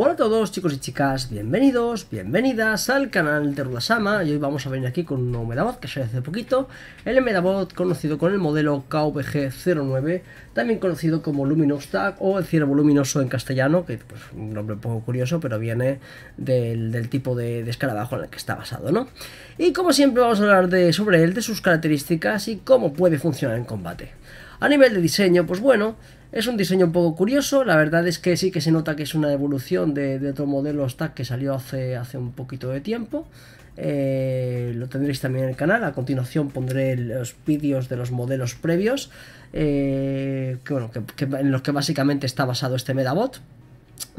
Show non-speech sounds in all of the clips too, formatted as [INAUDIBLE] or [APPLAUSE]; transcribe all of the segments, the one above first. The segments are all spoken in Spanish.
Hola a todos chicos y chicas, bienvenidos, bienvenidas al canal de Rudasama y hoy vamos a venir aquí con un nuevo Medabot que se hace poquito, el Medabot conocido con el modelo KVG09, también conocido como Luminous Tag o el ciervo luminoso en castellano, que es pues, un nombre un poco curioso pero viene del, tipo de, de, escarabajo en el que está basado, ¿no? Y como siempre vamos a hablar de, sobre él, de sus características y cómo puede funcionar en combate. A nivel de diseño, pues bueno, es un diseño un poco curioso, la verdad es que sí que se nota que es una evolución de, otro modelo stack que salió hace, hace un poquito de tiempo. Eh, lo tendréis también en el canal, a continuación pondré los vídeos de los modelos previos, eh, en los que básicamente está basado este Medabot,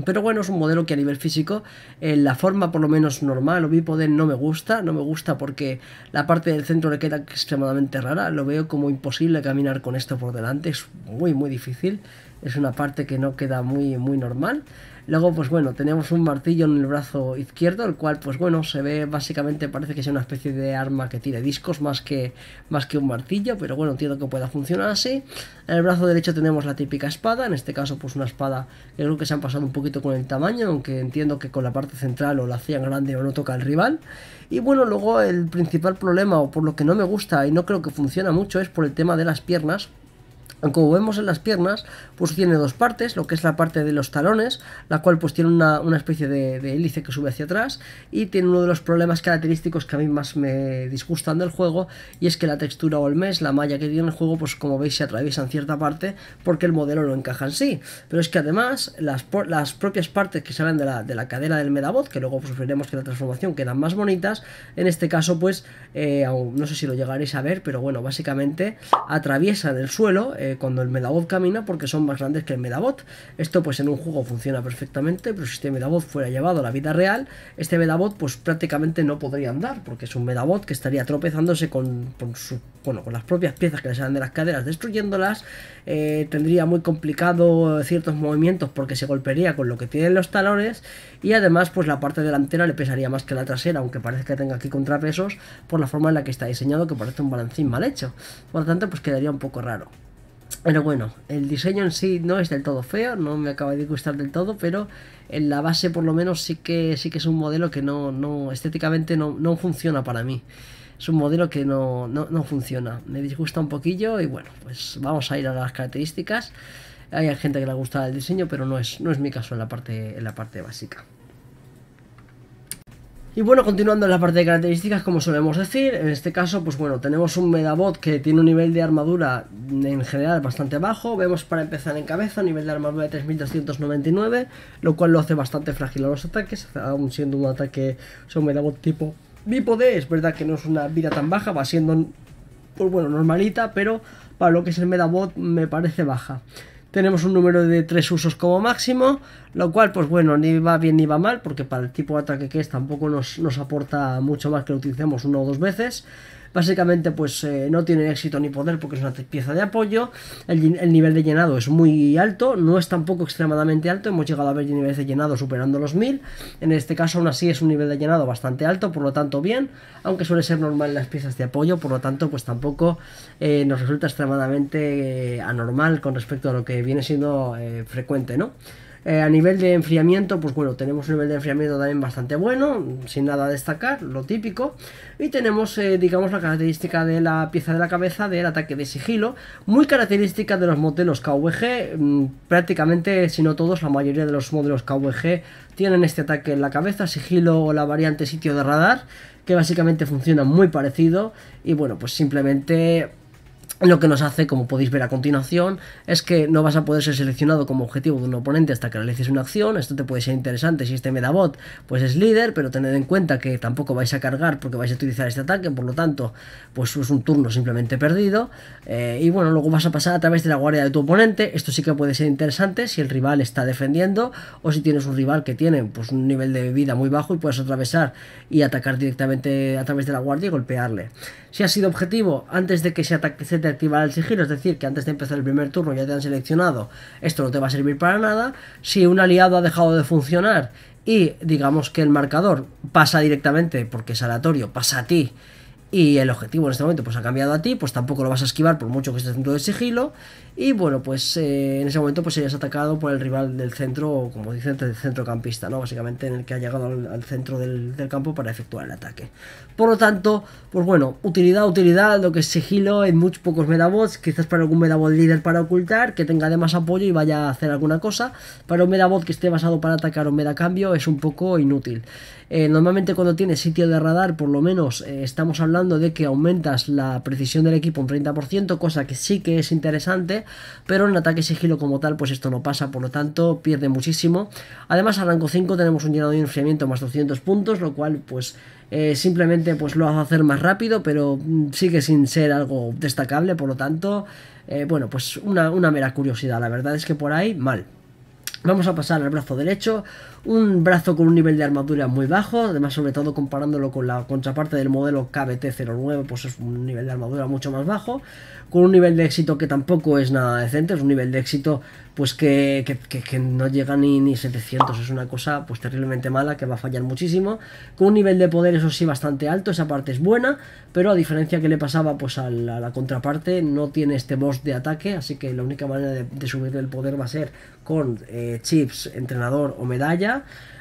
pero bueno, es un modelo que a nivel físico, en eh, la forma por lo menos normal, o bípode no me gusta. No me gusta porque la parte del centro le queda extremadamente rara. Lo veo como imposible caminar con esto por delante. Es muy, muy difícil es una parte que no queda muy, muy normal. Luego, pues bueno, tenemos un martillo en el brazo izquierdo, el cual, pues bueno, se ve básicamente, parece que sea una especie de arma que tire discos más que, más que un martillo, pero bueno, entiendo que pueda funcionar así. En el brazo derecho tenemos la típica espada, en este caso, pues una espada que creo que se han pasado un poquito con el tamaño, aunque entiendo que con la parte central o la hacían grande o no toca al rival. Y bueno, luego el principal problema, o por lo que no me gusta y no creo que funciona mucho, es por el tema de las piernas, como vemos en las piernas, pues tiene dos partes, lo que es la parte de los talones, la cual pues tiene una, especie de, hélice que sube hacia atrás y tiene uno de los problemas característicos que a mí más me disgustan del juego y es que la textura o el mes, la malla que tiene el juego, pues como veis se atraviesa en cierta parte porque el modelo lo encaja en sí. Pero es que además las, las propias partes que salen de la, cadera del Medabot, que luego pues veremos que la transformación quedan más bonitas, en este caso pues, eh, no sé si lo llegaréis a ver, pero bueno, básicamente atraviesan el suelo. Eh, cuando el Medabot camina porque son más grandes que el Medabot. Esto pues en un juego funciona perfectamente, pero si este Medabot fuera llevado a la vida real, este Medabot pues prácticamente no podría andar porque es un Medabot que estaría tropezándose con, las propias piezas que le salen de las caderas, destruyéndolas. Eh, tendría muy complicado ciertos movimientos porque se golpearía con lo que tienen los talones y además pues la parte delantera le pesaría más que la trasera, aunque parece que tenga aquí contrapesos por la forma en la que está diseñado que parece un balancín mal hecho. Por lo tanto pues quedaría un poco raro. Pero bueno, el diseño en sí no es del todo feo, no me acaba de gustar del todo, pero en la base por lo menos sí que, sí que es un modelo que no, no estéticamente no, funciona para mí. Es un modelo que no, funciona. Me disgusta un poquillo y bueno, pues vamos a ir a las características. Hay gente que le gusta el diseño, pero no es, no es mi caso en parte, en la parte básica. Y bueno, continuando en la parte de características, como solemos decir, en este caso, pues bueno, tenemos un Medabot que tiene un nivel de armadura en general bastante bajo. Vemos para empezar en cabeza nivel de armadura de 3299, lo cual lo hace bastante frágil a los ataques, aún siendo un ataque, o sea, un Medabot tipo bípode. Es verdad que no es una vida tan baja, va siendo, pues bueno, normalita, pero para lo que es el Medabot me parece baja. Tenemos un número de tres usos como máximo, lo cual pues bueno, ni va bien ni va mal, porque para el tipo de ataque que es tampoco nos, nos aporta mucho más que lo utilicemos una o dos veces. Básicamente pues eh, no tiene éxito ni poder porque es una pieza de apoyo. El, nivel de llenado es muy alto, no es tampoco extremadamente alto. Hemos llegado a ver niveles de llenado superando los 1000. En este caso aún así es un nivel de llenado bastante alto, por lo tanto bien. Aunque suele ser normal las piezas de apoyo, por lo tanto pues tampoco eh, nos resulta extremadamente eh, anormal con respecto a lo que viene siendo frecuente, ¿no? Eh, a nivel de enfriamiento, pues bueno, tenemos un nivel de enfriamiento también bastante bueno, sin nada a destacar, lo típico. Y tenemos, eh, digamos, la característica de la pieza de la cabeza del ataque de sigilo, muy característica de los modelos KVG. Mm, prácticamente, si no todos, la mayoría de los modelos KVG tienen este ataque en la cabeza, sigilo o la variante sitio de radar, que básicamente funciona muy parecido. Y bueno, pues simplemente lo que nos hace, como podéis ver a continuación, es que no vas a poder ser seleccionado como objetivo de un oponente hasta que realices una acción. Esto te puede ser interesante si este Medabot pues es líder, pero tened en cuenta que tampoco vais a cargar porque vais a utilizar este ataque, por lo tanto, pues es un turno simplemente perdido. Eh, y bueno, luego vas a pasar a través de la guardia de tu oponente. Esto sí que puede ser interesante si el rival está defendiendo o si tienes un rival que tiene pues un nivel de vida muy bajo y puedes atravesar y atacar directamente a través de la guardia y golpearle. Si ha sido objetivo antes de que se, se te activara el sigilo, es decir, que antes de empezar el primer turno ya te han seleccionado, esto no te va a servir para nada. Si un aliado ha dejado de funcionar y digamos que el marcador pasa directamente, porque es aleatorio, pasa a ti y el objetivo en este momento pues ha cambiado a ti, pues tampoco lo vas a esquivar por mucho que estés dentro del sigilo. Y bueno, pues eh, en ese momento pues serías atacado por el rival del centro, como dicen, del centrocampista, ¿no? Básicamente en el que ha llegado al, centro del, campo para efectuar el ataque. Por lo tanto, pues bueno, utilidad, utilidad, lo que es sigilo en muy pocos medabots, quizás para algún medabot líder para ocultar, que tenga además apoyo y vaya a hacer alguna cosa. Para un medabot que esté basado para atacar o cambio es un poco inútil. Eh, normalmente cuando tienes sitio de radar, por lo menos eh, estamos hablando de que aumentas la precisión del equipo un 30%, cosa que sí que es interesante pero en ataque sigilo como tal, pues esto no pasa, por lo tanto pierde muchísimo. Además, al rango 5 tenemos un llenado de enfriamiento más 200 puntos, lo cual pues eh, simplemente pues lo hace hacer más rápido, pero mm, sigue sin ser algo destacable, por lo tanto, eh, bueno, pues una, una mera curiosidad, la verdad es que por ahí mal. Vamos a pasar al brazo derecho, un brazo con un nivel de armadura muy bajo, además sobre todo comparándolo con la contraparte del modelo KBT-09, pues es un nivel de armadura mucho más bajo, con un nivel de éxito que tampoco es nada decente, es un nivel de éxito pues que, no llega ni, ni 700, es una cosa pues terriblemente mala que va a fallar muchísimo, con un nivel de poder eso sí bastante alto, esa parte es buena, pero a diferencia que le pasaba pues a la, contraparte, no tiene este boss de ataque, así que la única manera de, subir el poder va a ser con eh, chips, entrenador o medalla,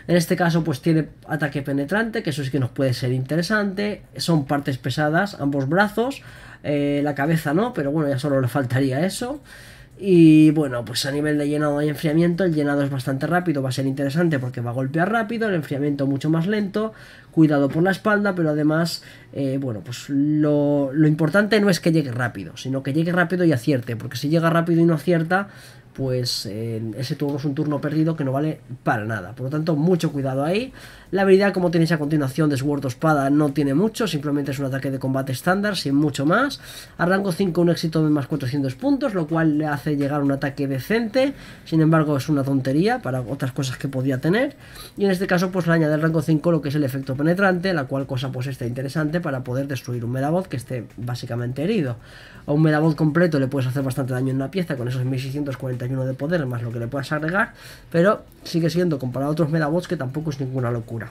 en este caso, pues tiene ataque penetrante, que eso es que nos puede ser interesante. Son partes pesadas, ambos brazos. Eh, la cabeza no, pero bueno, ya solo le faltaría eso. Y bueno, pues a nivel de llenado y enfriamiento, el llenado es bastante rápido, va a ser interesante porque va a golpear rápido, el enfriamiento mucho más lento, cuidado por la espalda, pero además, eh, bueno, pues lo, lo, importante no es que llegue rápido, sino que llegue rápido y acierte, porque si llega rápido y no acierta, pues ese turno es un turno perdido que no vale para nada. Por lo tanto, mucho cuidado ahí. La habilidad, como tenéis a continuación, de Sword Espada no tiene mucho, simplemente es un ataque de combate estándar, sin mucho más. A rango 5 un éxito de más 400 puntos, lo cual le hace llegar un ataque decente. Sin embargo, es una tontería para otras cosas que podía tener. Y en este caso, pues le añade al rango 5 lo que es el efecto penetrante, la cual cosa pues está interesante para poder destruir un Medabot que esté básicamente herido a un medabot completo le puedes hacer bastante daño en una pieza con esos 1641 de poder más lo que le puedas agregar, pero sigue siendo comparado a otros medabots que tampoco es ninguna locura.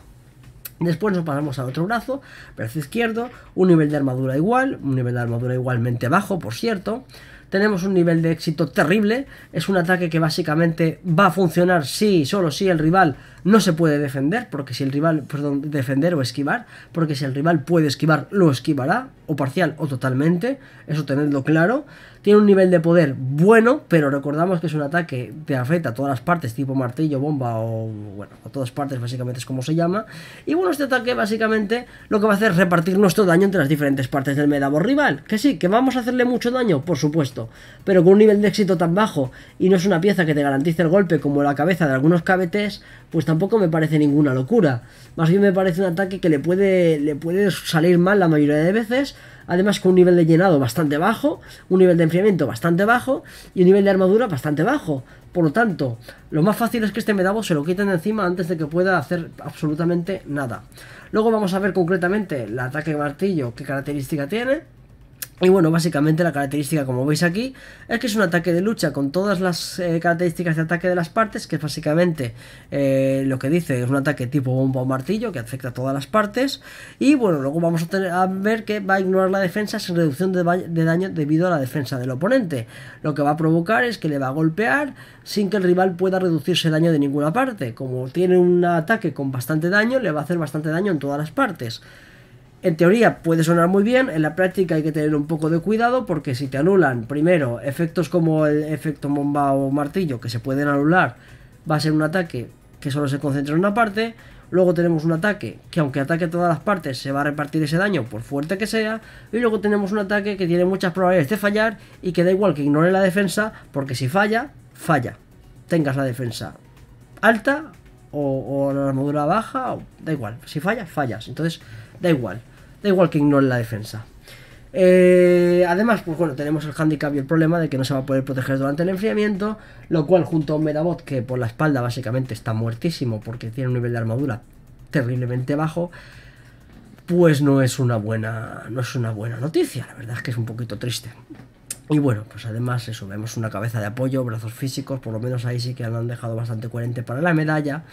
Después nos pasamos al otro brazo, brazo izquierdo, un nivel de armadura igual, un nivel de armadura igualmente bajo, por cierto. Tenemos un nivel de éxito terrible, es un ataque que básicamente va a funcionar si, solo si el rival no se puede defender, porque si el rival, perdón, defender o esquivar, porque si el rival puede esquivar, lo esquivará, o parcial o totalmente, eso tenedlo claro. Tiene un nivel de poder bueno, pero recordamos que es un ataque que afecta a todas las partes, tipo martillo, bomba o, bueno, a todas partes básicamente es como se llama. Y bueno, este ataque básicamente lo que va a hacer es repartir nuestro daño entre las diferentes partes del medavo rival. Que sí, que vamos a hacerle mucho daño, por supuesto, pero con un nivel de éxito tan bajo y no es una pieza que te garantice el golpe como la cabeza de algunos cabetes pues tampoco me parece ninguna locura. Más bien me parece un ataque que le puede, le puede salir mal la mayoría de veces, además con un nivel de llenado bastante bajo, un nivel de enfriamiento bastante bajo y un nivel de armadura bastante bajo. Por lo tanto, lo más fácil es que este medabo se lo quiten de encima antes de que pueda hacer absolutamente nada. Luego vamos a ver concretamente el ataque martillo, qué característica tiene y bueno, básicamente la característica, como veis aquí, es que es un ataque de lucha con todas las eh, características de ataque de las partes, que es básicamente eh, lo que dice, es un ataque tipo bomba o martillo que afecta a todas las partes. Y bueno, luego vamos a, a ver que va a ignorar la defensa sin reducción de, daño debido a la defensa del oponente. Lo que va a provocar es que le va a golpear sin que el rival pueda reducirse daño de ninguna parte. Como tiene un ataque con bastante daño, le va a hacer bastante daño en todas las partes en teoría puede sonar muy bien, en la práctica hay que tener un poco de cuidado porque si te anulan, primero, efectos como el efecto bomba o martillo que se pueden anular, va a ser un ataque que solo se concentra en una parte, luego tenemos un ataque que aunque ataque a todas las partes se va a repartir ese daño por fuerte que sea, y luego tenemos un ataque que tiene muchas probabilidades de fallar y que da igual que ignore la defensa porque si falla, falla, tengas la defensa alta o, la armadura baja, da igual, si fallas, fallas, entonces da igual da igual que ignore la defensa. Eh, además, pues bueno, tenemos el handicap y el problema de que no se va a poder proteger durante el enfriamiento, lo cual junto a un medabot que por la espalda básicamente está muertísimo porque tiene un nivel de armadura terriblemente bajo, pues no es una buena, no es una buena noticia, la verdad es que es un poquito triste. Y bueno, pues además eso, vemos una cabeza de apoyo, brazos físicos, por lo menos ahí sí que han dejado bastante coherente para la medalla.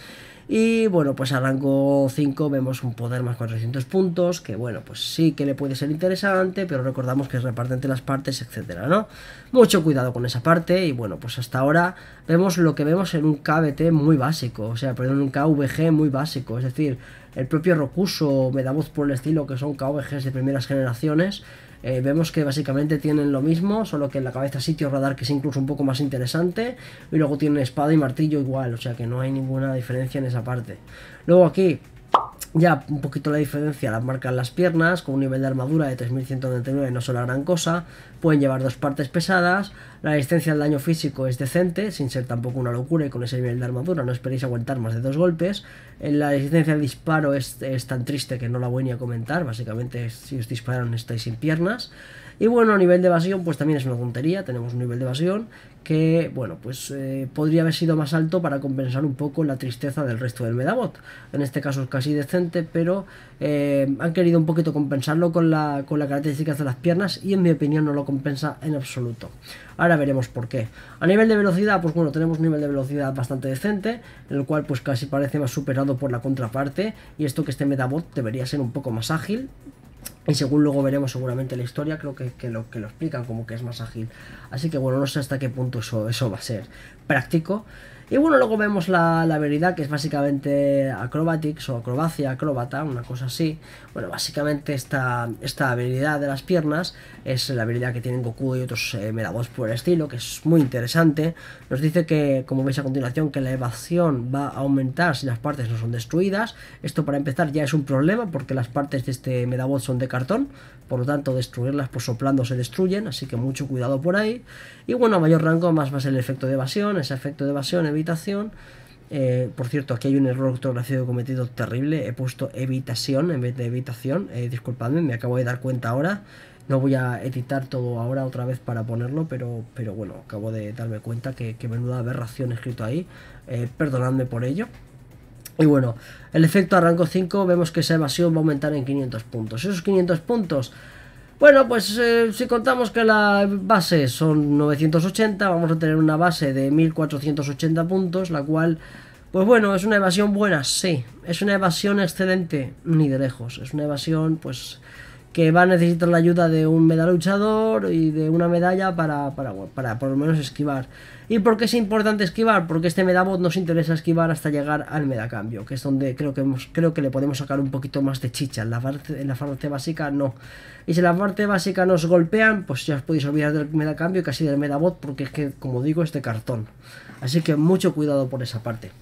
Y bueno, pues a rango 5 vemos un poder más 400 puntos, que bueno, pues sí que le puede ser interesante, pero recordamos que es reparte entre las partes, etcétera, ¿no? Mucho cuidado con esa parte y bueno, pues hasta ahora vemos lo que vemos en un KBT muy básico, o sea, perdón, en un KVG muy básico, es decir, el propio Rokuso, me da voz por el estilo, que son KVGs de primeras generaciones, eh, vemos que básicamente tienen lo mismo, solo que en la cabeza sitio radar que es incluso un poco más interesante. Y luego tienen espada y martillo igual, o sea que no hay ninguna diferencia en esa parte. Luego aquí ya un poquito la diferencia las marcan las piernas, con un nivel de armadura de 3199 no son la gran cosa, pueden llevar dos partes pesadas, la resistencia al daño físico es decente, sin ser tampoco una locura y con ese nivel de armadura no esperéis aguantar más de dos golpes, eh, la resistencia al disparo es, tan triste que no la voy ni a comentar, básicamente si os disparan estáis sin piernas, y bueno, a nivel de evasión, pues también es una tontería, tenemos un nivel de evasión que, bueno, pues eh, podría haber sido más alto para compensar un poco la tristeza del resto del Medabot. En este caso es casi decente, pero eh, han querido un poquito compensarlo con, con las características de las piernas y en mi opinión no lo compensa en absoluto. Ahora veremos por qué. A nivel de velocidad, pues bueno, tenemos un nivel de velocidad bastante decente, en el cual pues casi parece más superado por la contraparte y esto que este Medabot debería ser un poco más ágil, y según luego veremos seguramente la historia, creo que, lo, que lo explican como que es más ágil. Así que bueno, no sé hasta qué punto eso, eso va a ser práctico. Y bueno, luego vemos la, habilidad que es básicamente acrobatics o acrobacia, acróbata, una cosa así. Bueno, básicamente esta, esta habilidad de las piernas es la habilidad que tienen Goku y otros eh, por el estilo, que es muy interesante. Nos dice que, como veis a continuación, que la evasión va a aumentar si las partes no son destruidas. Esto para empezar ya es un problema porque las partes de este Medabot son de cartón, por lo tanto destruirlas por pues, soplando se destruyen, así que mucho cuidado por ahí. Y bueno, a mayor rango más va a ser el efecto de evasión, ese efecto de evasión evita eh, por cierto, aquí hay un error ortográfico cometido terrible. He puesto evitación en vez de evitación, eh, disculpadme, me acabo de dar cuenta ahora. No voy a editar todo ahora otra vez para ponerlo, pero, pero bueno, acabo de darme cuenta que, menuda aberración escrito ahí. Eh, perdonadme por ello. Y bueno, el efecto arranco rango 5 vemos que esa evasión va a aumentar en 500 puntos. Esos 500 puntos bueno, pues eh, si contamos que la base son 980, vamos a tener una base de 1480 puntos, la cual, pues bueno, es una evasión buena, sí. Es una evasión excelente, ni de lejos. Es una evasión, pues que va a necesitar la ayuda de un medaluchador y de una medalla para, para, por lo menos esquivar. ¿Y por qué es importante esquivar? Porque este medabot nos interesa esquivar hasta llegar al medacambio, que es donde creo que, creo que le podemos sacar un poquito más de chicha. En la, parte, en la parte básica no. Y si en la parte básica nos golpean, pues ya os podéis olvidar del medacambio y casi del medabot, porque es que, como digo, es de cartón. Así que mucho cuidado por esa parte.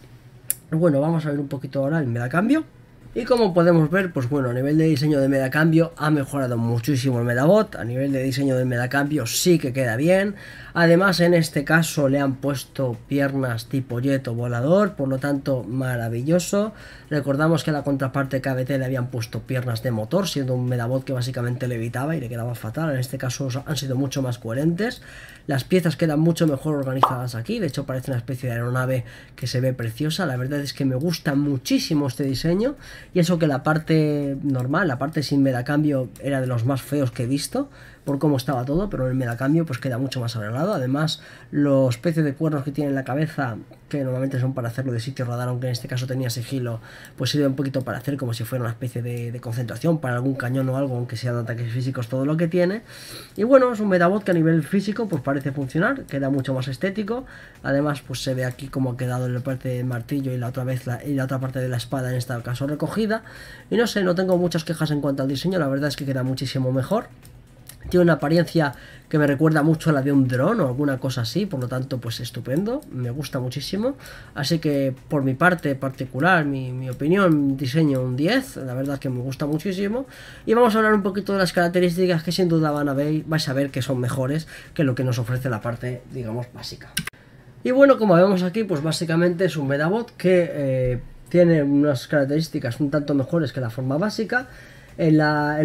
Bueno, vamos a ver un poquito ahora el medacambio. Y como podemos ver, pues bueno, a nivel de diseño de medacambio ha mejorado muchísimo el Medabot, a nivel de diseño de medacambio sí que queda bien, Además, en este caso le han puesto piernas tipo o volador, por lo tanto, maravilloso. Recordamos que a la contraparte KBT le habían puesto piernas de motor, siendo un Medabot que básicamente le evitaba y le quedaba fatal. En este caso han sido mucho más coherentes. Las piezas quedan mucho mejor organizadas aquí, de hecho parece una especie de aeronave que se ve preciosa. La verdad es que me gusta muchísimo este diseño y eso que la parte normal, la parte sin medacambio era de los más feos que he visto por cómo estaba todo, pero el metacambio pues queda mucho más arreglado. Además, los peces de cuernos que tiene en la cabeza, que normalmente son para hacerlo de sitio radar, aunque en este caso tenía sigilo, pues sirve un poquito para hacer como si fuera una especie de, concentración para algún cañón o algo, aunque sean ataques físicos todo lo que tiene. Y bueno, es un metabot que a nivel físico pues parece funcionar, queda mucho más estético. Además, pues se ve aquí como ha quedado la parte del martillo y la otra vez y la otra parte de la espada en este caso recogida. Y no sé, no tengo muchas quejas en cuanto al diseño, la verdad es que queda muchísimo mejor. Tiene una apariencia que me recuerda mucho a la de un dron o alguna cosa así, por lo tanto, pues estupendo, me gusta muchísimo. Así que por mi parte particular, mi, opinión, diseño un 10, la verdad es que me gusta muchísimo. Y vamos a hablar un poquito de las características que sin duda van a ver, vais a ver que son mejores que lo que nos ofrece la parte, digamos, básica. Y bueno, como vemos aquí, pues básicamente es un Medabot que... Eh, tiene unas características un tanto mejores que la forma básica en,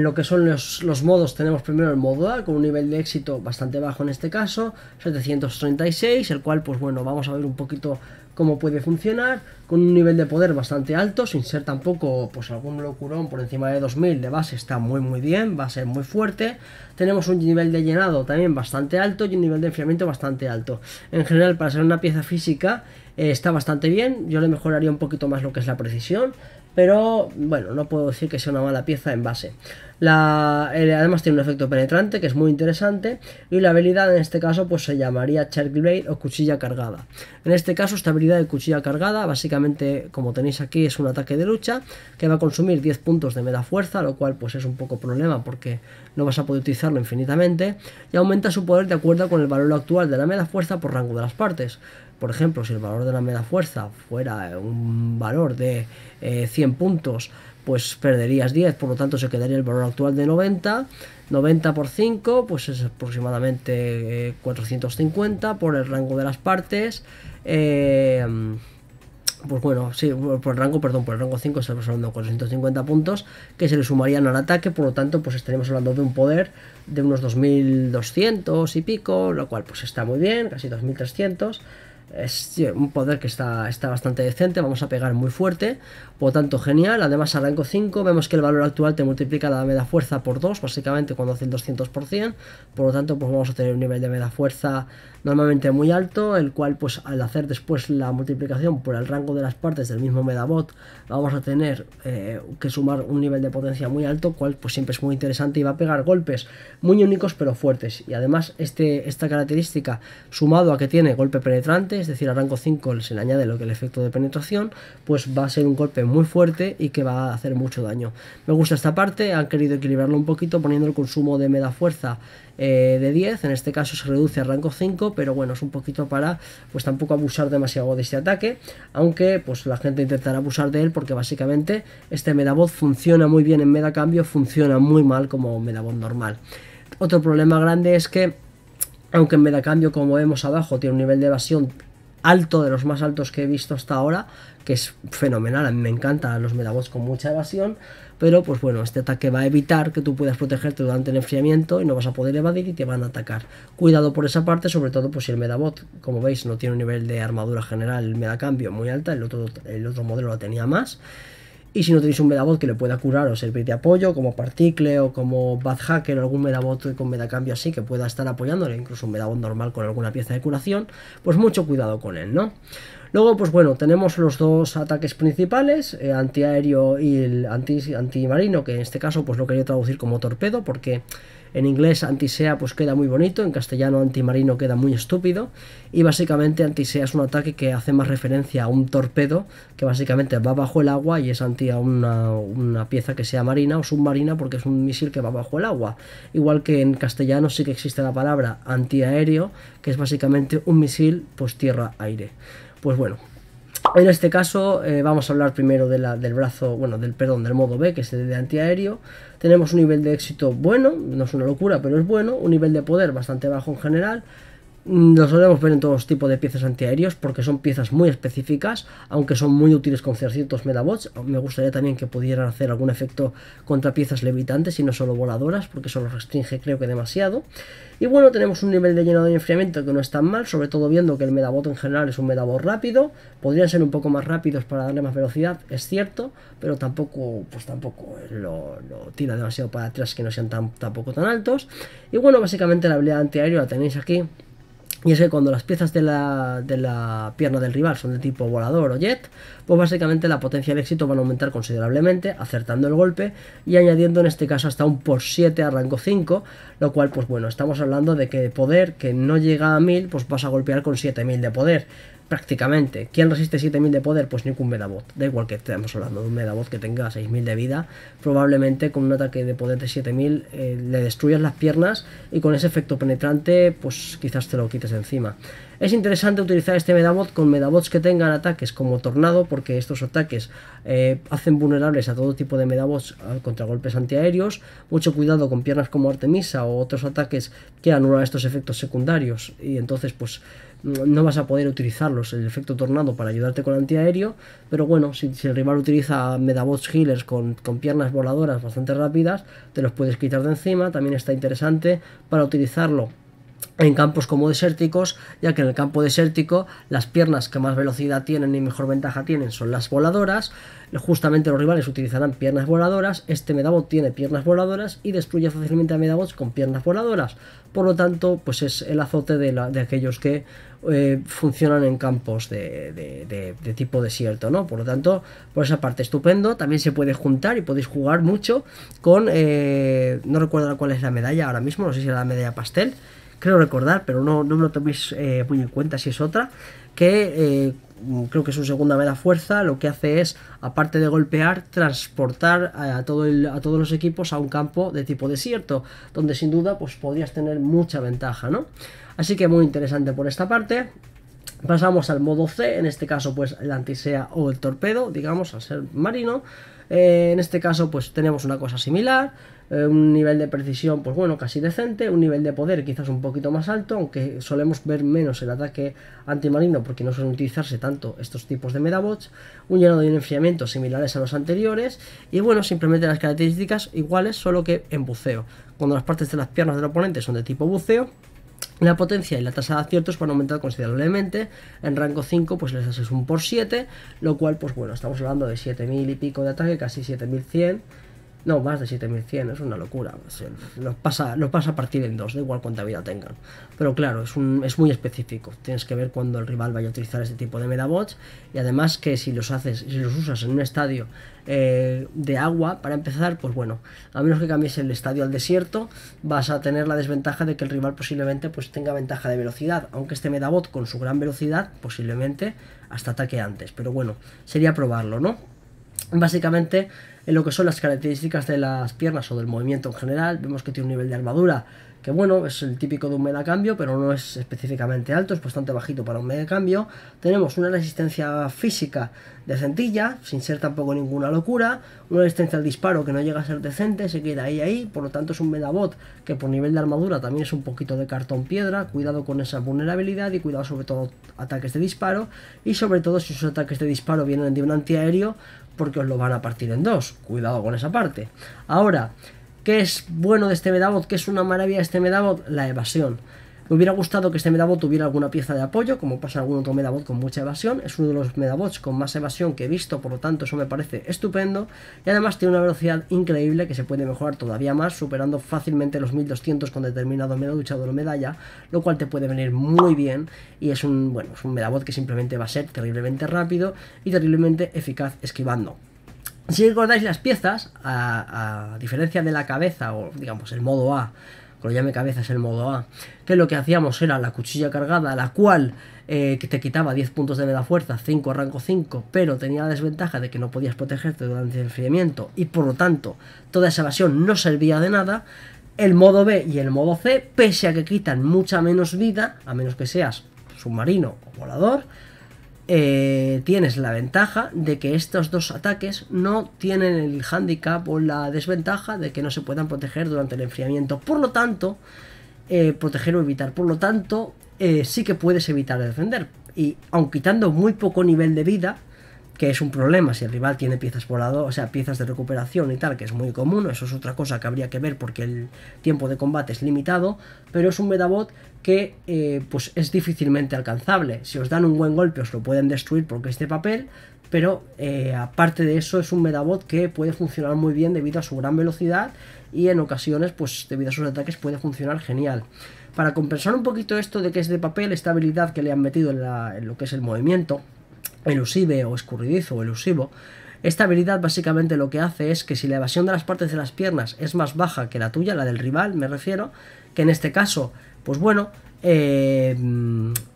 lo que son los, modos tenemos primero el modo A con un nivel de éxito bastante bajo en este caso, 736, el cual pues bueno, vamos a ver un poquito cómo puede funcionar, con un nivel de poder bastante alto, sin ser tampoco pues algún locurón por encima de 2000 de base está muy muy bien, va a ser muy fuerte, tenemos un nivel de llenado también bastante alto y un nivel de enfriamiento bastante alto. En general para ser una pieza física eh, está bastante bien, yo le mejoraría un poquito más lo que es la precisión, pero bueno, no puedo decir que sea una mala pieza en base. La, además tiene un efecto penetrante que es muy interesante y la habilidad en este caso pues se llamaría Shark Blade o cuchilla cargada. En este caso esta habilidad de cuchilla cargada básicamente como tenéis aquí es un ataque de lucha que va a consumir 10 puntos de meta fuerza lo cual pues es un poco problema porque no vas a poder utilizarlo infinitamente y aumenta su poder de acuerdo con el valor actual de la meta fuerza por rango de las partes. Por ejemplo, si el valor de la media fuerza fuera un valor de 100 eh, puntos, pues perderías 10, por lo tanto se quedaría el valor actual de 90. 90 por 5, pues es aproximadamente 450 eh, por el rango de las partes. Eh, pues bueno, sí, por el rango, perdón, por el rango 5 estamos hablando de 450 puntos que se le sumarían al ataque, por lo tanto, pues estaríamos hablando de un poder de unos 2200 y pico, lo cual pues está muy bien, casi 2300 es un poder que está, está bastante decente, vamos a pegar muy fuerte, por lo tanto genial, además arranco rango 5 vemos que el valor actual te multiplica la meda fuerza por 2, básicamente cuando hace el 200%, por lo tanto pues vamos a tener un nivel de meda fuerza normalmente muy alto, el cual pues al hacer después la multiplicación por el rango de las partes del mismo medabot, vamos a tener eh, que sumar un nivel de potencia muy alto, cual pues siempre es muy interesante y va a pegar golpes muy únicos pero fuertes, y además este, esta característica sumado a que tiene golpe penetrante, es decir, a rango 5 se le añade lo que el efecto de penetración, pues va a ser un golpe muy fuerte y que va a hacer mucho daño. Me gusta esta parte, han querido equilibrarlo un poquito poniendo el consumo de meda fuerza eh, de 10, en este caso se reduce a rango 5, pero bueno, es un poquito para pues tampoco abusar demasiado de este ataque, aunque pues la gente intentará abusar de él porque básicamente este medabot funciona muy bien en meda cambio, funciona muy mal como medabot normal. Otro problema grande es que aunque en cambio como vemos abajo, tiene un nivel de evasión alto, de los más altos que he visto hasta ahora, que es fenomenal, a mí me encantan los metabots con mucha evasión, pero pues bueno, este ataque va a evitar que tú puedas protegerte durante el enfriamiento y no vas a poder evadir y te van a atacar. Cuidado por esa parte, sobre todo pues si el medabot, como veis, no tiene un nivel de armadura general, el medacambio muy alta, el otro, el otro modelo la tenía más. Y si no tenéis un medabot que le pueda curar o servir de apoyo, como Particle o como Bad Hacker o algún medabot con medacambio así que pueda estar apoyándole, incluso un medabot normal con alguna pieza de curación, pues mucho cuidado con él, ¿no? Luego, pues bueno, tenemos los dos ataques principales, eh, antiaéreo y el anti, antimarino, que en este caso pues lo quería traducir como torpedo, porque en inglés antisea pues queda muy bonito, en castellano antimarino queda muy estúpido y básicamente antisea es un ataque que hace más referencia a un torpedo que básicamente va bajo el agua y es anti a una, una pieza que sea marina o submarina porque es un misil que va bajo el agua. Igual que en castellano sí que existe la palabra antiaéreo que es básicamente un misil pues tierra-aire. Pues bueno, en este caso eh, vamos a hablar primero del brazo, bueno, del perdón, del modo B, que es el de antiaéreo. Tenemos un nivel de éxito bueno, no es una locura, pero es bueno, un nivel de poder bastante bajo en general, Mm, los solemos ver en todos los tipos de piezas antiaéreos porque son piezas muy específicas, aunque son muy útiles con ciertos metabots. Me gustaría también que pudieran hacer algún efecto contra piezas levitantes y no solo voladoras, porque eso los restringe creo que demasiado. Y bueno, tenemos un nivel de llenado de enfriamiento que no es tan mal, sobre todo viendo que el metabot en general es un metabot rápido. Podrían ser un poco más rápidos para darle más velocidad, es cierto, pero tampoco, pues tampoco lo, tira demasiado para atrás que no sean tan, tampoco tan altos. Y bueno, básicamente la habilidad antiaéreo la tenéis aquí y es que cuando las piezas de la, pierna del rival son de tipo volador o jet, pues básicamente la potencia del éxito van a aumentar considerablemente, acertando el golpe y añadiendo en este caso hasta un por 7 a rango 5, lo cual pues bueno, estamos hablando de que poder que no llega a 1000, pues vas a golpear con 7000 de poder prácticamente. ¿Quién resiste 7000 de poder? Pues ningún Medabot. Da igual que estemos hablando de un Medabot que tenga 6000 de vida. Probablemente con un ataque de poder de 7000 eh, le destruyas las piernas y con ese efecto penetrante, pues quizás te lo quites encima. Es interesante utilizar este Medabot con Medabots que tengan ataques como Tornado, porque estos ataques eh, hacen vulnerables a todo tipo de Medabots eh, contra golpes antiaéreos. Mucho cuidado con piernas como Artemisa o otros ataques que anulan estos efectos secundarios. Y entonces, pues mm, no vas a poder utilizarlos el efecto tornado para ayudarte con antiaéreo, pero bueno, si, el rival utiliza medabots healers con, con, piernas voladoras bastante rápidas, te los puedes quitar de encima, también está interesante para utilizarlo en campos como desérticos, ya que en el campo desértico las piernas que más velocidad tienen y mejor ventaja tienen son las voladoras, justamente los rivales utilizarán piernas voladoras, este Medabot tiene piernas voladoras y destruye fácilmente a Medabots con piernas voladoras, por lo tanto pues es el azote de, aquellos que eh, funcionan en campos de, tipo desierto, ¿no? Por lo tanto, por esa parte estupendo, también se puede juntar y podéis jugar mucho con, eh, no recuerdo cuál es la medalla ahora mismo, no sé si era la medalla pastel, creo recordar, pero no, me lo toméis eh, muy en cuenta si es otra, que eh, creo que es su segunda veda fuerza lo que hace es, aparte de golpear, transportar a, todo a todos los equipos a un campo de tipo desierto, donde sin duda pues podrías tener mucha ventaja, Así que muy interesante por esta parte. Pasamos al modo C, en este caso pues el antisea o el torpedo, digamos, al ser marino. Eh, en este caso, pues tenemos una cosa similar, eh, un nivel de precisión, pues bueno, casi decente, un nivel de poder quizás un poquito más alto, aunque solemos ver menos el ataque antimarino porque no suelen utilizarse tanto estos tipos de medabots, un lleno de enfriamiento similares a los anteriores, y bueno, simplemente las características iguales, solo que en buceo. Cuando las partes de las piernas del oponente son de tipo buceo, la potencia y la tasa de aciertos pues, a aumentar considerablemente. En rango 5, pues les haces un por 7, lo cual, pues bueno, estamos hablando de 7000 y pico de ataque, casi 7100. No, más de 7100, es una locura. Nos pasa, pasa a partir en dos, da igual cuánta vida tengan. Pero claro, es, un, es muy específico. Tienes que ver cuando el rival vaya a utilizar este tipo de medabots. Y además que si los haces, si los usas en un estadio eh, de agua, para empezar, pues bueno, a menos que cambies el estadio al desierto, vas a tener la desventaja de que el rival posiblemente pues tenga ventaja de velocidad. Aunque este medabot con su gran velocidad, posiblemente hasta ataque antes. Pero bueno, sería probarlo, ¿no? Básicamente, en lo que son las características de las piernas o del movimiento en general, vemos que tiene un nivel de armadura que bueno, es el típico de un mega pero no es específicamente alto, es bastante bajito para un medacambio Tenemos una resistencia física decentilla, sin ser tampoco ninguna locura, una resistencia al disparo que no llega a ser decente, se queda ahí ahí, por lo tanto es un medabot que por nivel de armadura también es un poquito de cartón piedra, cuidado con esa vulnerabilidad y cuidado sobre todo ataques de disparo, y sobre todo si sus ataques de disparo vienen de un antiaéreo, porque os lo van a partir en dos. Cuidado con esa parte. Ahora, ¿qué es bueno de este Medabot? ¿Qué es una maravilla de este Medabot? La evasión. Me hubiera gustado que este Medabot tuviera alguna pieza de apoyo, como pasa en algún otro Medabot con mucha evasión. Es uno de los Medabots con más evasión que he visto, por lo tanto eso me parece estupendo. Y además tiene una velocidad increíble que se puede mejorar todavía más, superando fácilmente los 1200 con determinado medaduchador o medalla, lo cual te puede venir muy bien. Y es un, bueno, es un Medabot que simplemente va a ser terriblemente rápido y terriblemente eficaz esquivando. Si recordáis las piezas, a, a diferencia de la cabeza o digamos el modo A, con llame cabeza es el modo A, que lo que hacíamos era la cuchilla cargada, la cual eh, te quitaba 10 puntos de meda fuerza, 5 rango 5, pero tenía la desventaja de que no podías protegerte durante el enfriamiento y por lo tanto toda esa evasión no servía de nada. El modo B y el modo C, pese a que quitan mucha menos vida, a menos que seas submarino o volador, eh, tienes la ventaja de que estos dos ataques no tienen el handicap o la desventaja de que no se puedan proteger durante el enfriamiento. Por lo tanto, eh, proteger o evitar. Por lo tanto, eh, sí que puedes evitar defender. Y aun quitando muy poco nivel de vida, que es un problema si el rival tiene piezas lado o sea, piezas de recuperación y tal, que es muy común, eso es otra cosa que habría que ver porque el tiempo de combate es limitado, pero es un medabot que eh, pues es difícilmente alcanzable. Si os dan un buen golpe os lo pueden destruir porque es de papel, pero eh, aparte de eso es un medabot que puede funcionar muy bien debido a su gran velocidad y en ocasiones pues debido a sus ataques puede funcionar genial. Para compensar un poquito esto de que es de papel, esta habilidad que le han metido en lo que es el movimiento, elusive o escurridizo o elusivo, esta habilidad básicamente lo que hace es que si la evasión de las partes de las piernas es más baja que la tuya, la del rival me refiero, que en este caso, pues bueno, eh,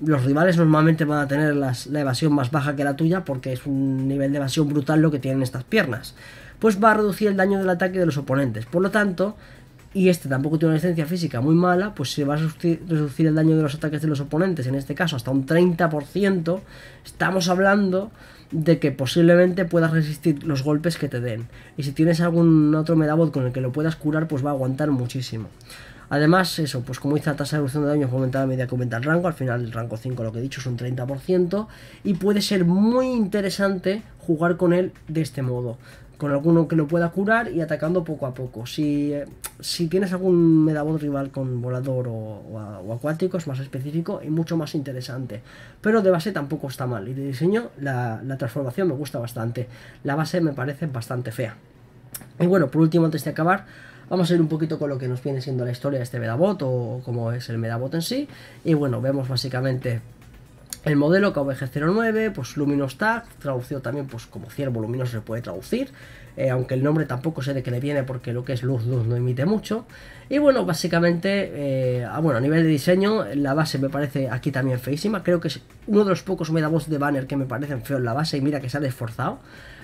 los rivales normalmente van a tener la evasión más baja que la tuya porque es un nivel de evasión brutal lo que tienen estas piernas, pues va a reducir el daño del ataque de los oponentes. Por lo tanto, y este tampoco tiene una resistencia física muy mala, pues se va a reducir el daño de los ataques de los oponentes, en este caso hasta un 30%, estamos hablando de que posiblemente puedas resistir los golpes que te den. Y si tienes algún otro medabot con el que lo puedas curar, pues va a aguantar muchísimo. Además, eso, pues como dice la tasa de reducción de daño aumentada a medida que aumenta el rango, al final el rango 5 lo que he dicho es un 30% y puede ser muy interesante jugar con él de este modo con alguno que lo pueda curar y atacando poco a poco. Si, eh, si tienes algún medabot rival con volador o, acuático, es más específico y mucho más interesante. Pero de base tampoco está mal. Y de diseño, la, la transformación me gusta bastante. La base me parece bastante fea. Y bueno, por último, antes de acabar, vamos a ir un poquito con lo que nos viene siendo la historia de este Medabot o como es el Medabot en sí. Y bueno, vemos básicamente el modelo KVG09, pues Luminous Tag, traducido también pues como ciervo luminoso se puede traducir, eh, aunque el nombre tampoco sé de qué le viene porque lo que es luz, luz no emite mucho. Y bueno, básicamente, eh, ah, bueno, a nivel de diseño, la base me parece aquí también feísima. Creo que es uno de los pocos voz de banner que me parecen feos la base y mira que se ha desforzado.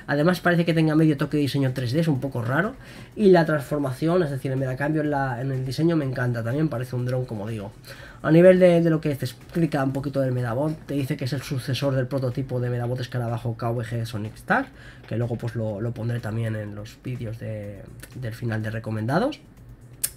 Además parece que tenga medio toque de diseño 3D, es un poco raro. Y la transformación, es decir, el metacambio en, en el diseño me encanta, también parece un dron como digo. A nivel de, lo que te explica un poquito del Medabot, te dice que es el sucesor del prototipo de Medabot Escarabajo KVG Sonic Star, que luego pues lo, pondré también en los vídeos del final de recomendados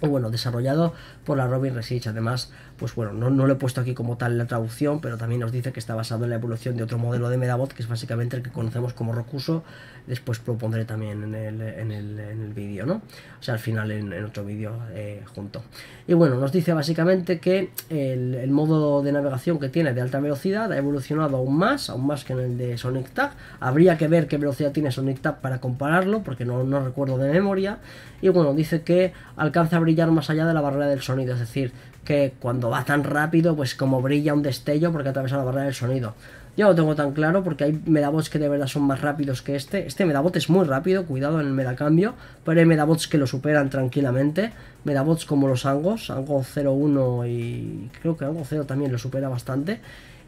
o bueno, desarrollado por la Robin Research. Además, pues bueno, no, no, lo he puesto aquí como tal la traducción, pero también nos dice que está basado en la evolución de otro modelo de Medabot, que es básicamente el que conocemos como Rocuso, después propondré también en el, en el vídeo, ¿no? O sea, al final en, otro vídeo eh, junto. Y bueno, nos dice básicamente que el, modo de navegación que tiene de alta velocidad ha evolucionado aún más, aún más que en el de Sonic Tag. Habría que ver qué velocidad tiene Sonic Tag para compararlo, porque no, no recuerdo de memoria. Y bueno, dice que alcanza a brillar más allá de la barrera del sonido, es decir, que cuando va tan rápido, pues como brilla un destello porque atraviesa la barrera del sonido. Yo lo tengo tan claro porque hay medabots que de verdad son más rápidos que este. Este medabot es muy rápido, cuidado en el medacambio, pero hay medabots que lo superan tranquilamente. Medabots como los Angos, Ango 01 y creo que Ango 0 también lo supera bastante.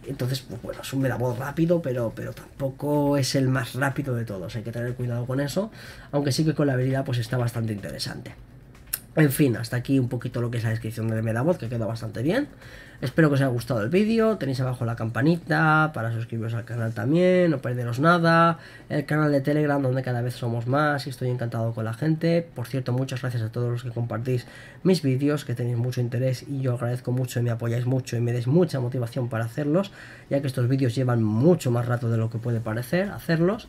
Entonces, pues bueno, es un medabot rápido, pero, pero tampoco es el más rápido de todos. Hay que tener cuidado con eso, aunque sí que con la habilidad pues está bastante interesante. En fin, hasta aquí un poquito lo que es la descripción del medabot, que queda bastante bien. Espero que os haya gustado el vídeo, tenéis abajo la campanita para suscribiros al canal también, no perderos nada, el canal de Telegram donde cada vez somos más y estoy encantado con la gente. Por cierto, muchas gracias a todos los que compartís mis vídeos, que tenéis mucho interés y yo agradezco mucho y me apoyáis mucho y me dais mucha motivación para hacerlos, ya que estos vídeos llevan mucho más rato de lo que puede parecer hacerlos.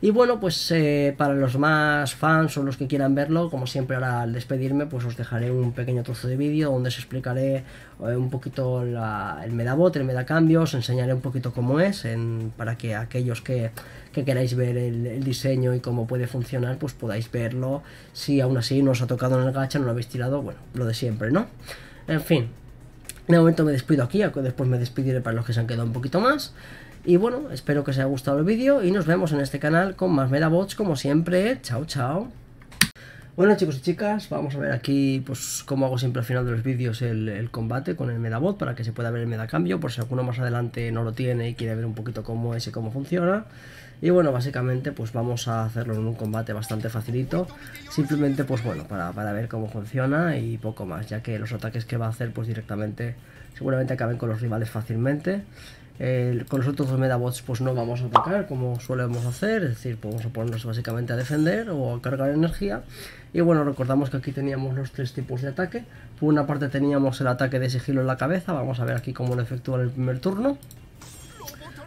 Y bueno, pues eh, para los más fans o los que quieran verlo, como siempre ahora al despedirme, pues os dejaré un pequeño trozo de vídeo donde os explicaré eh, un poquito el Medabot, el Medacambio, os enseñaré un poquito cómo es, para que aquellos que, queráis ver el, diseño y cómo puede funcionar, pues podáis verlo. Si aún así no os ha tocado en el gacha, no lo habéis tirado, bueno, lo de siempre, ¿no? En fin, de momento me despido aquí, después me despediré para los que se han quedado un poquito más. Y bueno, espero que os haya gustado el vídeo y nos vemos en este canal con más medabots como siempre. Chao, chao. Bueno chicos y chicas, vamos a ver aquí pues como hago siempre al final de los vídeos el, combate con el Medabot para que se pueda ver el cambio por si alguno más adelante no lo tiene y quiere ver un poquito cómo es y cómo funciona. Y bueno, básicamente pues vamos a hacerlo en un combate bastante facilito, simplemente pues bueno, para, para ver cómo funciona y poco más, ya que los ataques que va a hacer pues directamente seguramente acaben con los rivales fácilmente. Eh, con los otros dos medabots pues no vamos a atacar como solemos hacer, es decir, pues, vamos a ponernos básicamente a defender o a cargar energía. Y bueno, recordamos que aquí teníamos los tres tipos de ataque. Por una parte teníamos el ataque de sigilo en la cabeza, vamos a ver aquí cómo lo efectúa el primer turno.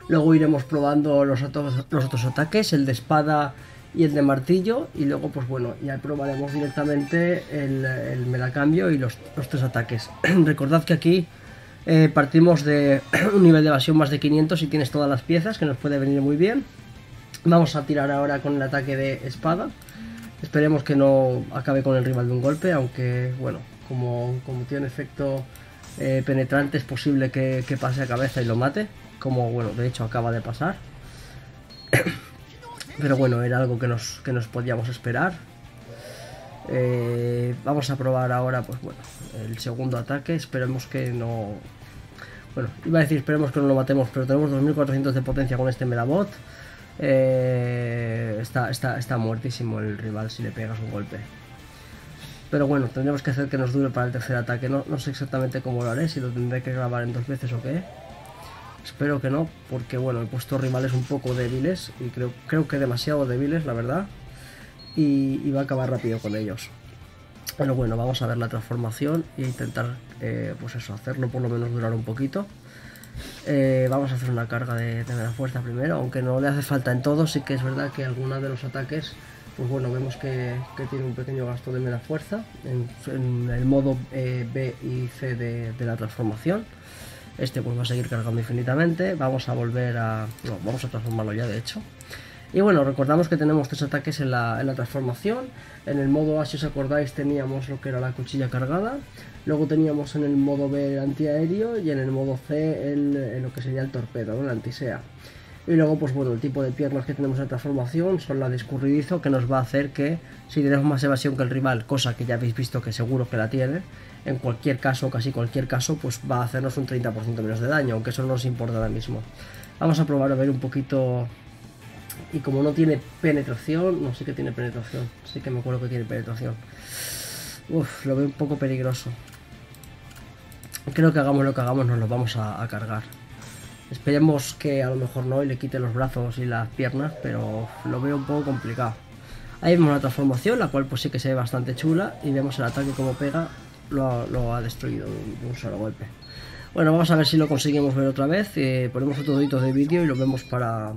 Luego iremos probando los otros, los otros ataques, el de espada y el de martillo y luego pues bueno ya probaremos directamente el, el y los, los tres ataques [CLEARS THROAT] recordad que aquí eh, partimos de [CLEARS THROAT] un nivel de evasión más de 500 y tienes todas las piezas, que nos puede venir muy bien. Vamos a tirar ahora con el ataque de espada. Esperemos que no acabe con el rival de un golpe, aunque, bueno, como, como tiene un efecto eh, penetrante, es posible que, pase a cabeza y lo mate. Como, bueno, de hecho acaba de pasar. [CLEARS THROAT] Pero bueno, era algo que nos, que nos podíamos esperar. Eh, vamos a probar ahora, pues bueno, el segundo ataque. Esperemos que no, bueno, iba a decir, esperemos que no lo matemos, pero tenemos 2400 de potencia con este Melabot eh, está, está, está muertísimo el rival si le pegas un golpe. Pero bueno, tendríamos que hacer que nos dure para el tercer ataque. No, no sé exactamente cómo lo haré, si lo tendré que grabar en dos veces o qué. Espero que no, porque bueno, he puesto rivales un poco débiles y creo, creo que demasiado débiles, la verdad. y va a acabar rápido con ellos. Pero bueno, vamos a ver la transformación e intentar, eh, pues eso, hacerlo por lo menos durar un poquito. Eh, vamos a hacer una carga de, de fuerza primero, aunque no le hace falta en todo, sí que es verdad que algunos de los ataques, pues bueno, vemos que, tiene un pequeño gasto de mera fuerza en, el modo eh, B y C de, de, la transformación. Este pues va a seguir cargando infinitamente, vamos a volver a... vamos a transformarlo ya de hecho. Y bueno, recordamos que tenemos tres ataques en la, transformación. En el modo A, si os acordáis, teníamos lo que era la cuchilla cargada. Luego teníamos en el modo B el antiaéreo y en el modo C el, eh, lo que sería el torpedo, ¿no? el antisea. Y luego, pues bueno, el tipo de piernas que tenemos en la transformación son la de escurridizo, que nos va a hacer que, si tenemos más evasión que el rival, cosa que ya habéis visto que seguro que la tiene, en cualquier caso, casi cualquier caso, pues va a hacernos un 30% menos de daño, aunque eso no nos importa ahora mismo. Vamos a probar a ver un poquito y como no tiene penetración, no sé que tiene penetración. Sí que me acuerdo que tiene penetración. Uf, lo veo un poco peligroso. Creo que hagamos lo que hagamos, nos lo vamos a, cargar. Esperemos que a lo mejor no y le quite los brazos y las piernas, pero lo veo un poco complicado. Ahí vemos la transformación, la cual pues sí que se ve bastante chula, y vemos el ataque como pega, lo, ha destruido de un solo golpe. Bueno, vamos a ver si lo conseguimos ver otra vez, eh, ponemos otro dedito de vídeo y lo vemos para,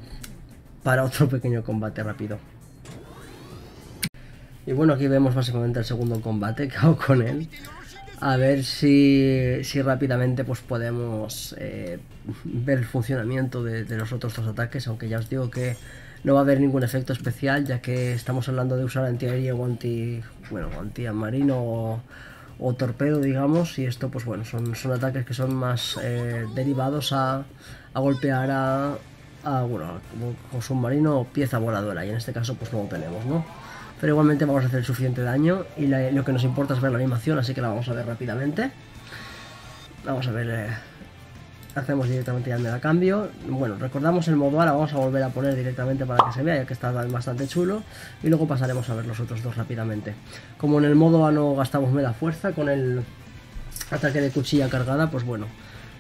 para otro pequeño combate rápido. Y bueno, aquí vemos básicamente el segundo combate que hago con él. A ver si, rápidamente pues podemos eh, ver el funcionamiento de, los otros dos ataques, aunque ya os digo que no va a haber ningún efecto especial, ya que estamos hablando de usar antiaéreo o anti... bueno, anti marino o, torpedo, digamos, y esto pues bueno, son, son ataques que son más eh, derivados a, a golpear a, Ah, bueno, como, submarino pieza voladora, y en este caso pues no lo tenemos, ¿no? Pero igualmente vamos a hacer suficiente daño y lo que nos importa es ver la animación, así que la vamos a ver rápidamente. Vamos a ver... Eh, hacemos directamente ya el mega cambio. Bueno, recordamos el modo ahora, vamos a volver a poner directamente para que se vea, ya que está bastante chulo. Y luego pasaremos a ver los otros dos rápidamente. Como en el modo A no gastamos mega fuerza, con el ataque de cuchilla cargada, pues bueno,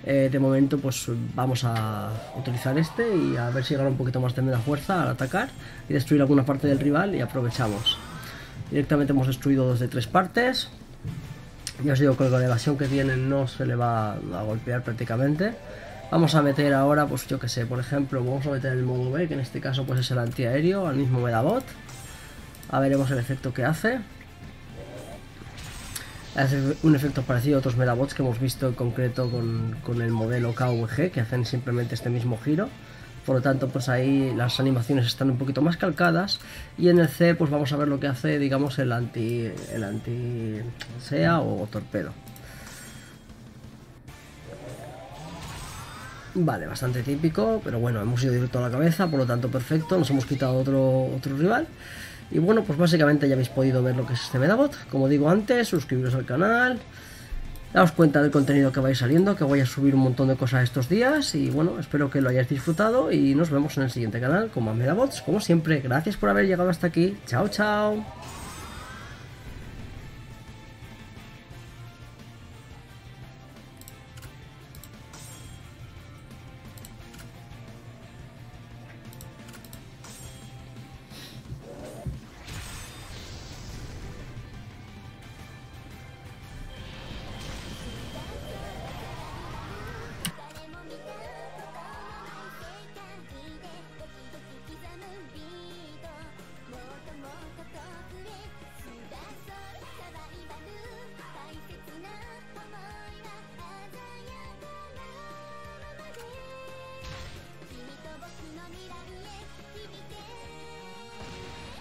eh, de momento, pues vamos a utilizar este y a ver si gana un poquito más de la fuerza al atacar y destruir alguna parte del rival y aprovechamos. Directamente hemos destruido dos de tres partes. Ya os digo que la evasión que tienen no se le va a golpear prácticamente. Vamos a meter ahora, pues yo que sé, por ejemplo, vamos a meter el modo que en este caso pues es el antiaéreo, al mismo Medabot. A veremos el efecto que hace hace un efecto parecido a otros Metabots que hemos visto en concreto con, el modelo KVG, que hacen simplemente este mismo giro. Por lo tanto, pues ahí las animaciones están un poquito más calcadas. Y en el C, pues vamos a ver lo que hace, digamos, el anti. el anti. sea o torpedo. Vale, bastante típico, pero bueno, hemos ido directo a la cabeza, por lo tanto perfecto, nos hemos quitado otro, otro rival. Y bueno, pues básicamente ya habéis podido ver lo que es este Medabot. Como digo antes, suscribiros al canal, daos cuenta del contenido que vais saliendo, que voy a subir un montón de cosas estos días. Y bueno, espero que lo hayáis disfrutado y nos vemos en el siguiente canal con más Medabots. Como siempre, gracias por haber llegado hasta aquí. Chao, chao.